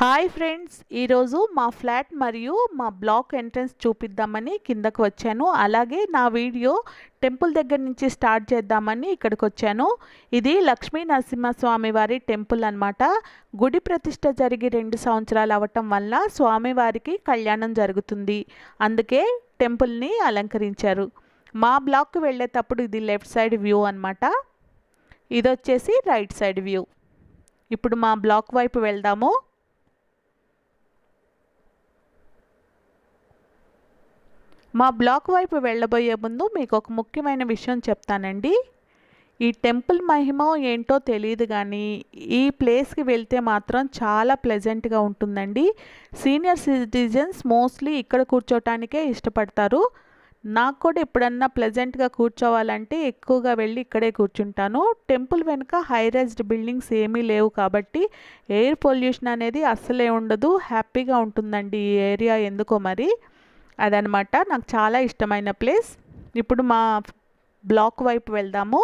hi friends ఈరోజు మా flat మరియు మా బ్లాక్ ఎంట్రన్స్ చూపిద్దామని కిందకు వచ్చాను అలాగే నా వీడియో టెంపుల్ దగ్గర నుంచి స్టార్ట్ చేద్దామని ఇక్కడికి వచ్చాను ఇది లక్ష్మీ నరసింహస్వామి వారి టెంపుల్ అనమాట గుడి ప్రతిష్ట జరిగి రెండు సంవత్సరాలు అవటం వల్ల స్వామివారికి కళ్యాణం జరుగుతుంది అందుకే టెంపుల్ని అలంకరించారు మా బ్లాక్కి వెళ్ళేటప్పుడు ఇది లెఫ్ట్ సైడ్ వ్యూ అనమాట ఇది వచ్చేసి రైట్ సైడ్ వ్యూ ఇప్పుడు మా బ్లాక్ వైపు వెళ్దాము మా బ్లాక్ వైపు వెళ్ళబోయే ముందు మీకు ఒక ముఖ్యమైన విషయం చెప్తానండి ఈ టెంపుల్ మహిమ ఏంటో తెలియదు కానీ ఈ ప్లేస్కి వెళ్తే మాత్రం చాలా ప్లెజెంట్గా ఉంటుందండి సీనియర్ సిటిజన్స్ మోస్ట్లీ ఇక్కడ కూర్చోటానికే ఇష్టపడతారు నాకు కూడా ఎప్పుడన్నా ప్లెజెంట్గా కూర్చోవాలంటే ఎక్కువగా వెళ్ళి ఇక్కడే కూర్చుంటాను టెంపుల్ వెనుక హైరైజ్డ్ బిల్డింగ్స్ ఏమీ లేవు కాబట్టి ఎయిర్ పొల్యూషన్ అనేది అస్సలే ఉండదు హ్యాపీగా ఉంటుందండి ఈ ఏరియా ఎందుకో మరి అదనమాట నాకు చాలా ఇష్టమైన ప్లేస్ ఇప్పుడు మా బ్లాక్ వైపు వెళ్దాము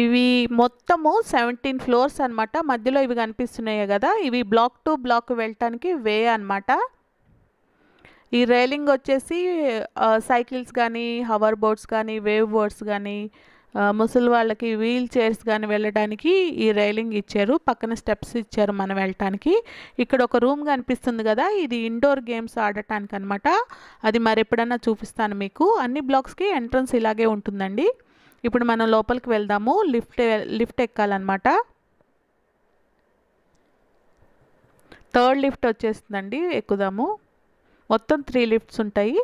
ఇవి మొత్తము సెవెంటీన్ ఫ్లోర్స్ అనమాట మధ్యలో ఇవి కనిపిస్తున్నాయి కదా ఇవి బ్లాక్ టు బ్లాక్ వెళ్ళటానికి వే అనమాట ఈ రైలింగ్ వచ్చేసి సైకిల్స్ కానీ హవర్ బోట్స్ కానీ వేవ్ బోట్స్ కానీ ముసలి వాళ్ళకి వీల్ చైర్స్ కానీ వెళ్ళడానికి ఈ రైలింగ్ ఇచ్చారు పక్కన స్టెప్స్ ఇచ్చారు మనం వెళ్ళటానికి ఇక్కడ ఒక రూమ్ కనిపిస్తుంది కదా ఇది ఇండోర్ గేమ్స్ ఆడటానికి అనమాట అది మరి ఎప్పుడన్నా చూపిస్తాను మీకు అన్ని బ్లాక్స్కి ఎంట్రన్స్ ఇలాగే ఉంటుందండి ఇప్పుడు మనం లోపలికి వెళ్దాము లిఫ్ట్ లిఫ్ట్ ఎక్కాలన్నమాట థర్డ్ లిఫ్ట్ వచ్చేస్తుందండి ఎక్కుదాము మొత్తం త్రీ లిఫ్ట్స్ ఉంటాయి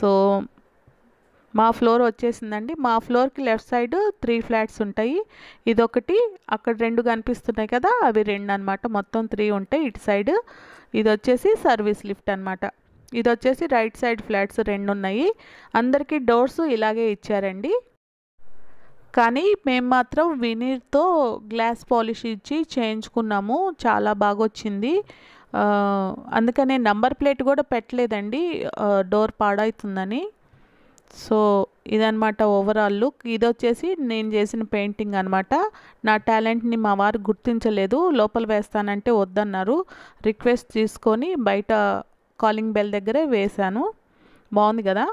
సో మా ఫ్లోర్ వచ్చేసిందండి మా ఫ్లోర్కి లెఫ్ట్ సైడ్ త్రీ ఫ్లాట్స్ ఉంటాయి ఇదొకటి అక్కడ రెండు కనిపిస్తున్నాయి కదా అవి రెండు అనమాట మొత్తం త్రీ ఉంటాయి ఇటు సైడ్ ఇది వచ్చేసి సర్వీస్ లిఫ్ట్ అనమాట ఇది వచ్చేసి రైట్ సైడ్ ఫ్లాట్స్ రెండు ఉన్నాయి అందరికీ డోర్స్ ఇలాగే ఇచ్చారండి కానీ మేము మాత్రం వినీర్తో గ్లాస్ పాలిష్ ఇచ్చి చేయించుకున్నాము చాలా బాగా వచ్చింది అందుకనే నంబర్ ప్లేట్ కూడా పెట్టలేదండి డోర్ పాడవుతుందని సో ఇదనమాట ఓవరాల్ లుక్ ఇది వచ్చేసి నేను చేసిన పెయింటింగ్ అనమాట నా టాలెంట్ని మా వారు గుర్తించలేదు లోపల వేస్తానంటే వద్దన్నారు రిక్వెస్ట్ తీసుకొని బయట కాలింగ్ బెల్ దగ్గరే వేశాను బాగుంది కదా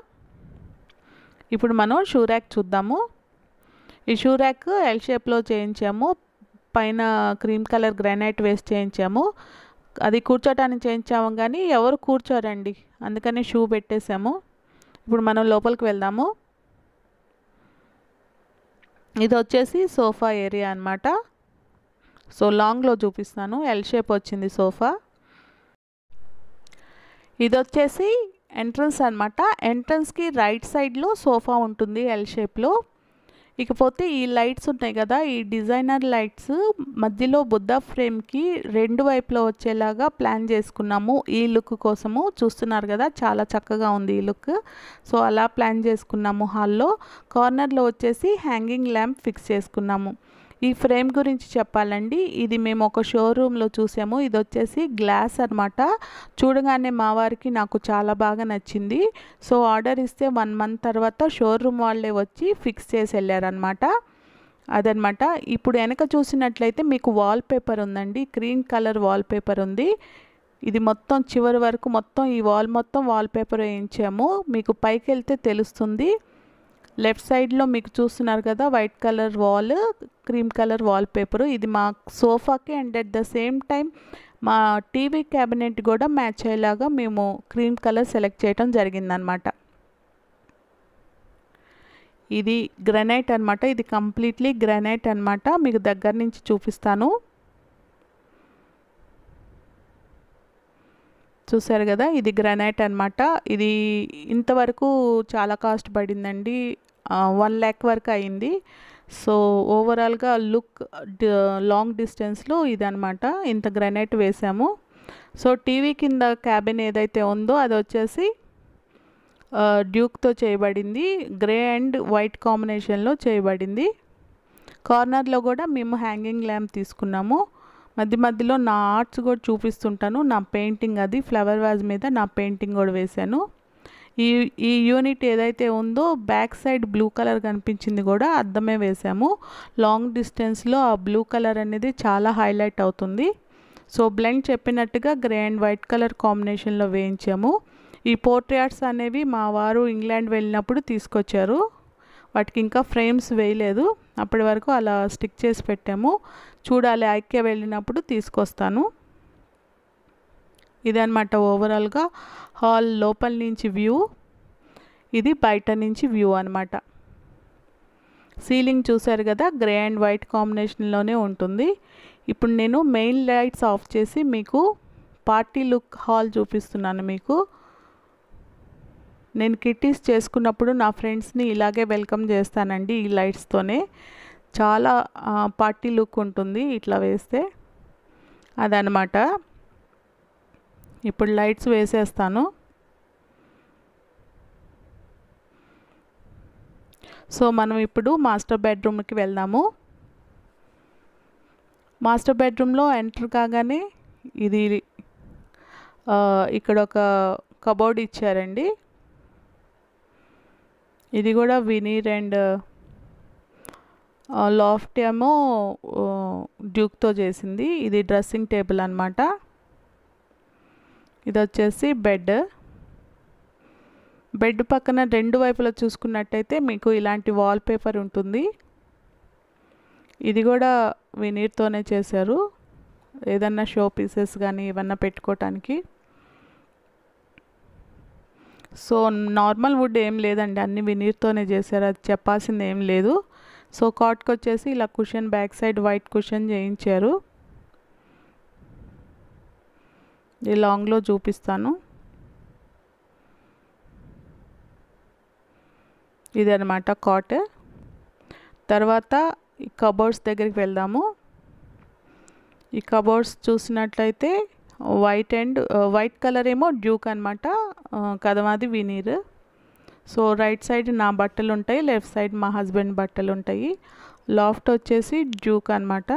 ఇప్పుడు మనం షూ ర్యాక్ చూద్దాము ఈ షూ ర్యాక్ ఎల్ షేప్లో చేయించాము పైన క్రీమ్ కలర్ గ్రానైట్ వేసి చేయించాము అది కూర్చోటానికి చేయించాము కానీ ఎవరు కూర్చోరండి అందుకని షూ పెట్టేశాము ఇప్పుడు మనం లోపలికి వెళ్దాము ఇది వచ్చేసి సోఫా ఏరియా అనమాట సో లాంగ్లో చూపిస్తాను ఎల్ షేప్ వచ్చింది సోఫా ఇది వచ్చేసి ఎంట్రన్స్ అనమాట ఎంట్రన్స్కి రైట్ సైడ్లో సోఫా ఉంటుంది ఎల్ షేప్లో ఇకపోతే ఈ లైట్స్ ఉన్నాయి కదా ఈ డిజైనర్ లైట్స్ మధ్యలో బుద్ధ ఫ్రేమ్కి రెండు వైపులో వచ్చేలాగా ప్లాన్ చేసుకున్నాము ఈ లుక్ కోసము చూస్తున్నారు కదా చాలా చక్కగా ఉంది ఈ లుక్ సో అలా ప్లాన్ చేసుకున్నాము హాల్లో కార్నర్లో వచ్చేసి హ్యాంగింగ్ ల్యాంప్ ఫిక్స్ చేసుకున్నాము ఈ ఫ్రేమ్ గురించి చెప్పాలండి ఇది మేము ఒక షోరూంలో చూసాము ఇది వచ్చేసి గ్లాస్ అనమాట చూడగానే మా వారికి నాకు చాలా బాగా నచ్చింది సో ఆర్డర్ ఇస్తే వన్ మంత్ తర్వాత షోరూమ్ వాళ్ళే వచ్చి ఫిక్స్ చేసి వెళ్ళారనమాట అదనమాట ఇప్పుడు వెనక చూసినట్లయితే మీకు వాల్పేపర్ ఉందండి క్రీమ్ కలర్ వాల్పేపర్ ఉంది ఇది మొత్తం చివరి వరకు మొత్తం ఈ వాల్ మొత్తం వాల్పేపర్ వేయించాము మీకు పైకి వెళ్తే తెలుస్తుంది లెఫ్ట్ సైడ్లో మీకు చూస్తున్నారు కదా white colour wall cream colour wall paper ఇది మా సోఫాకి and at the same time మా టీవీ క్యాబినెట్ కూడా మ్యాచ్ అయ్యేలాగా మేము క్రీమ్ కలర్ సెలెక్ట్ చేయడం జరిగిందనమాట ఇది గ్రనైట్ అనమాట ఇది కంప్లీట్లీ గ్రనైట్ అనమాట మీకు దగ్గర నుంచి చూపిస్తాను చూసారు కదా ఇది గ్రనైట్ అనమాట ఇది ఇంతవరకు చాలా కాస్ట్ పడిందండి వన్ ల్యాక్ వరకు అయింది సో ఓవరాల్గా లుక్ లాంగ్ డిస్టెన్స్లో ఇది అనమాట ఇంత గ్రనైట్ వేసాము సో టీవీ కింద క్యాబిన్ ఏదైతే ఉందో అది వచ్చేసి డ్యూక్తో చేయబడింది గ్రే అండ్ వైట్ కాంబినేషన్లో చేయబడింది కార్నర్లో కూడా మేము హ్యాంగింగ్ ల్యాంప్ తీసుకున్నాము మధ్య మధ్యలో నా ఆర్ట్స్ కూడా చూపిస్తుంటాను నా పెయింటింగ్ అది ఫ్లవర్ వాజ్ మీద నా పెయింటింగ్ కూడా వేశాను ఈ ఈ యూనిట్ ఏదైతే ఉందో బ్యాక్ సైడ్ బ్లూ కలర్ కనిపించింది కూడా అర్థమే వేసాము లాంగ్ డిస్టెన్స్లో ఆ బ్లూ కలర్ అనేది చాలా హైలైట్ అవుతుంది సో బ్లెండ్ చెప్పినట్టుగా గ్రే అండ్ వైట్ కలర్ కాంబినేషన్లో వేయించాము ఈ పోర్ట్రేట్స్ అనేవి మా వారు ఇంగ్లాండ్ వెళ్ళినప్పుడు తీసుకొచ్చారు వాటికి ఇంకా ఫ్రేమ్స్ వేయలేదు అప్పటి వరకు అలా స్టిక్ చేసి పెట్టాము చూడాలి ఐక్య వెళ్ళినప్పుడు తీసుకొస్తాను ఇదనమాట ఓవరాల్గా హాల్ లోపల నుంచి వ్యూ ఇది బయట నుంచి వ్యూ అనమాట సీలింగ్ చూశారు కదా గ్రే అండ్ వైట్ కాంబినేషన్లోనే ఉంటుంది ఇప్పుడు నేను మెయిన్ లైట్స్ ఆఫ్ చేసి మీకు పార్టీ లుక్ హాల్ చూపిస్తున్నాను మీకు నేను కిట్టీస్ చేసుకున్నప్పుడు నా ఫ్రెండ్స్ని ఇలాగే వెల్కమ్ చేస్తానండి ఈ లైట్స్తోనే చాలా పార్టీ లుక్ ఉంటుంది ఇట్లా వేస్తే అదనమాట ఇప్పుడు లైట్స్ వేసేస్తాను సో మనం ఇప్పుడు మాస్టర్ బెడ్రూమ్కి వెళ్దాము మాస్టర్ బెడ్రూమ్లో ఎంటర్ కాగానే ఇది ఇక్కడ ఒక కబోర్డ్ ఇచ్చారండి ఇది కూడా వినీర్ అండ్ లాఫ్ట్ ఏమో డ్యూక్తో uh, చేసింది ఇది డ్రెస్సింగ్ టేబుల్ అనమాట ఇది వచ్చేసి బెడ్ బెడ్ పక్కన రెండు వైపులా చూసుకున్నట్టయితే మీకు ఇలాంటి వాల్పేపర్ ఉంటుంది ఇది కూడా వినీర్తోనే చేశారు ఏదన్నా షో పీసెస్ కానీ ఏమన్నా పెట్టుకోవటానికి సో నార్మల్ వుడ్ ఏం లేదండి అన్ని వినీర్తోనే చేశారు అది చెప్పాల్సింది ఏం లేదు సో కాట్కి వచ్చేసి ఇలా cushion back side white cushion చేయించారు ఈ లాంగ్లో చూపిస్తాను ఇదనమాట కాట్ తర్వాత ఈ కబోర్డ్స్ దగ్గరికి వెళ్దాము ఈ కబోర్డ్స్ చూసినట్లయితే వైట్ అండ్ వైట్ కలర్ ఏమో డ్యూక్ అనమాట కదమాది వినీర్ సో రైట్ సైడ్ నా బట్టలు ఉంటాయి లెఫ్ట్ సైడ్ మా హస్బెండ్ బట్టలు ఉంటాయి లాఫ్ట్ వచ్చేసి డ్యూక్ అనమాట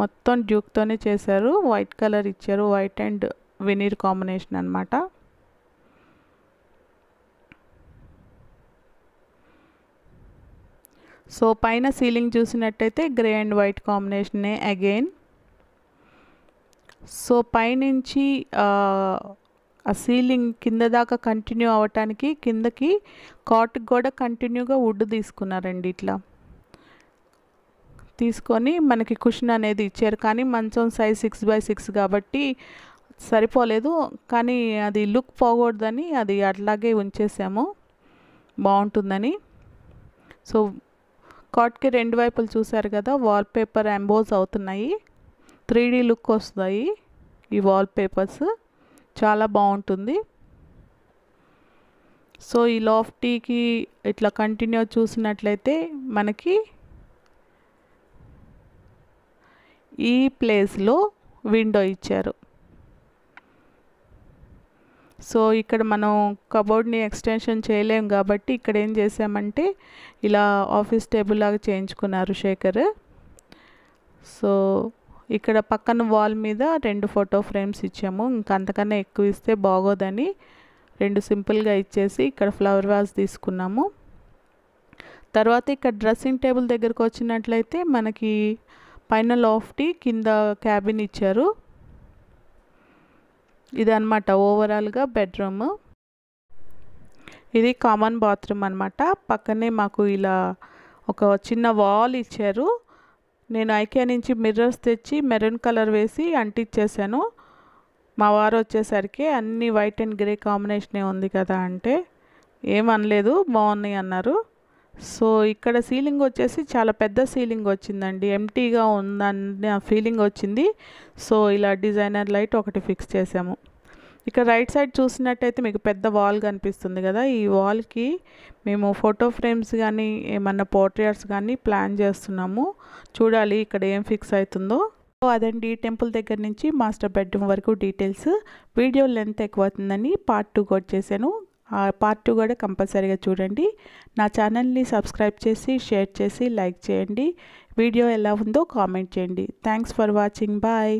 మొత్తం డ్యూక్తోనే చేశారు వైట్ కలర్ ఇచ్చారు వైట్ అండ్ వినీర్ కాంబినేషన్ అనమాట సో పైన సీలింగ్ చూసినట్టయితే గ్రే అండ్ వైట్ కాంబినేషనే అగైన్ సో పైనుంచి ఆ సీలింగ్ కింద దాకా కంటిన్యూ అవ్వటానికి కిందకి కాట్కి కూడా కంటిన్యూగా వుడ్ తీసుకున్నారండి ఇట్లా తీసుకొని మనకి కుషన్ అనేది ఇచ్చారు కానీ మంచం సైజ్ సిక్స్ బై సిక్స్ కాబట్టి సరిపోలేదు కానీ అది లుక్ పోకూడదని అది అట్లాగే ఉంచేసాము బాగుంటుందని సో కాట్కి రెండు వైపులు చూశారు కదా వాల్పేపర్ ఎంబోజ్ అవుతున్నాయి త్రీ డీ లుక్ వస్తాయి ఈ వాల్పేపర్స్ చాలా బాగుంటుంది సో ఈ లాఫ్టీకి ఇట్లా కంటిన్యూ చూసినట్లయితే మనకి ఈ ప్లేస్లో విండో ఇచ్చారు సో ఇక్కడ మనం కబోర్డ్ని ఎక్స్టెన్షన్ చేయలేము కాబట్టి ఇక్కడ ఏం చేసామంటే ఇలా ఆఫీస్ టేబుల్ లాగా చేయించుకున్నారు శేఖర్ సో ఇక్కడ పక్కన వాల్ మీద రెండు ఫోటో ఫ్రేమ్స్ ఇచ్చాము ఇంకా అంతకన్నా ఎక్కువ ఇస్తే బాగోదని రెండు సింపుల్గా ఇచ్చేసి ఇక్కడ ఫ్లవర్ వాజ్ తీసుకున్నాము తర్వాత ఇక్కడ డ్రెస్సింగ్ టేబుల్ దగ్గరకు వచ్చినట్లయితే మనకి పైన లాఫ్టీ కింద క్యాబిన్ ఇచ్చారు ఇదనమాట ఓవరాల్గా బెడ్రూమ్ ఇది కామన్ బాత్రూమ్ అనమాట పక్కనే మాకు ఇలా ఒక చిన్న వాల్ ఇచ్చారు నేను ఐకే నుంచి మిర్రర్స్ తెచ్చి మెరూన్ కలర్ వేసి అంటిచ్చేసాను మా వారు వచ్చేసరికి అన్ని వైట్ అండ్ గ్రే కాంబినేషనే ఉంది కదా అంటే ఏమనలేదు బాగున్నాయి అన్నారు సో ఇక్కడ సీలింగ్ వచ్చేసి చాలా పెద్ద సీలింగ్ వచ్చిందండి ఎంటీగా ఉందన్న ఫీలింగ్ వచ్చింది సో ఇలా డిజైనర్ లైట్ ఒకటి ఫిక్స్ చేసాము ఇక్కడ రైట్ సైడ్ చూసినట్టయితే మీకు పెద్ద వాల్ కనిపిస్తుంది కదా ఈ వాల్కి మేము ఫోటో ఫ్రేమ్స్ కానీ ఏమన్నా పోర్ట్రేట్స్ కానీ ప్లాన్ చేస్తున్నాము చూడాలి ఇక్కడ ఏం ఫిక్స్ అవుతుందో అదండి టెంపుల్ దగ్గర నుంచి మాస్టర్ బెడ్రూమ్ వరకు డీటెయిల్స్ వీడియో లెంత్ ఎక్కువ అవుతుందని పార్ట్ టూ కూడా చేశాను ఆ పార్ట్ టూ కూడా కంపల్సరీగా చూడండి నా ఛానల్ని సబ్స్క్రైబ్ చేసి షేర్ చేసి లైక్ చేయండి వీడియో ఎలా ఉందో కామెంట్ చేయండి థ్యాంక్స్ ఫర్ వాచింగ్ బాయ్